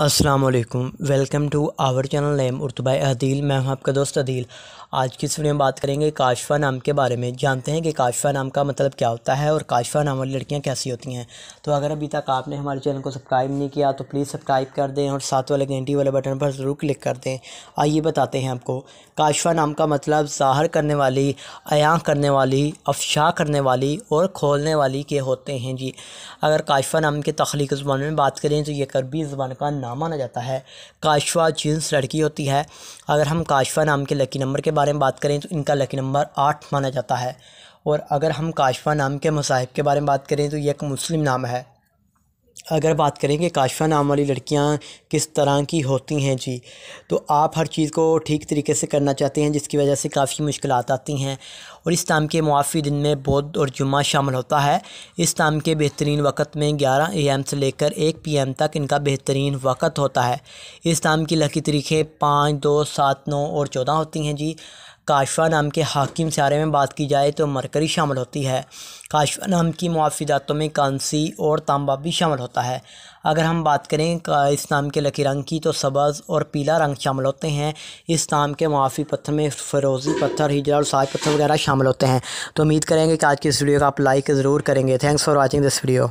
अस्सलाम वालेकुम welcome to our channel name उर्तुबाई अदील मैं हूं आपका दोस्त अदील आज की इस वीडियो में बात करेंगे काशफा नाम के बारे में जानते हैं कि काशफा नाम का मतलब क्या होता है और काशफा नाम वाली लड़कियां कैसी होती हैं तो अगर अभी तक आपने हमारे चैनल को सब्सक्राइब नहीं किया तो प्लीज़ सब्सक्राइब कर दें और साथ वाले घंटी वाले बटन पर ज़रूर क्लिक कर दें आइए बताते हैं आपको काशफा नाम का मतलब ज़ाहर करने वाली अयाँ करने वाली अफशा करने वाली और खोलने वाली के होते हैं जी अगर काशफा नाम के तख्लीक ज़ुबान में बात करें तो ये करबी ज़ुबान का ना माना जाता है काशवा जींस लड़की होती है अगर हम काशवा नाम के लकी नंबर के बारे में बात करें तो इनका लकी नंबर आठ माना जाता है और अगर हम काशवा नाम के मसाहिब के बारे में बात करें तो ये एक मुस्लिम नाम है अगर बात करेंगे काशफा नाम वाली लड़कियाँ किस तरह की होती हैं जी तो आप हर चीज़ को ठीक तरीके से करना चाहते हैं जिसकी वजह से काफ़ी मुश्किल आती हैं और इस टाइम के मुआफ़ी दिन में बुध और जुम्मा शामिल होता है इस टाइम के बेहतरीन वक्त में 11 एम से लेकर 1 पीएम तक इनका बेहतरीन वक्त होता है इस टाइम की लकी तरीक़ें पाँच दो सात नौ और चौदह होती हैं जी काशवा नाम के हाकिम सारे में बात की जाए तो मरकरी शामिल होती है काशवा नाम की मुआफ़ातों में कांसी और तांबा भी शामिल होता है अगर हम बात करें इस नाम के लकी रंग की तो सब्ज़ और पीला रंग शामिल होते हैं इस नाम के मुआफ़ी पत्थर में फ़रोज़ी पत्थर हिजरा और साज पत्थर वगैरह शामिल होते हैं तो उम्मीद करेंगे कि आज की इस वीडियो को आप लाइक ज़रूर करेंगे thanks for watching this video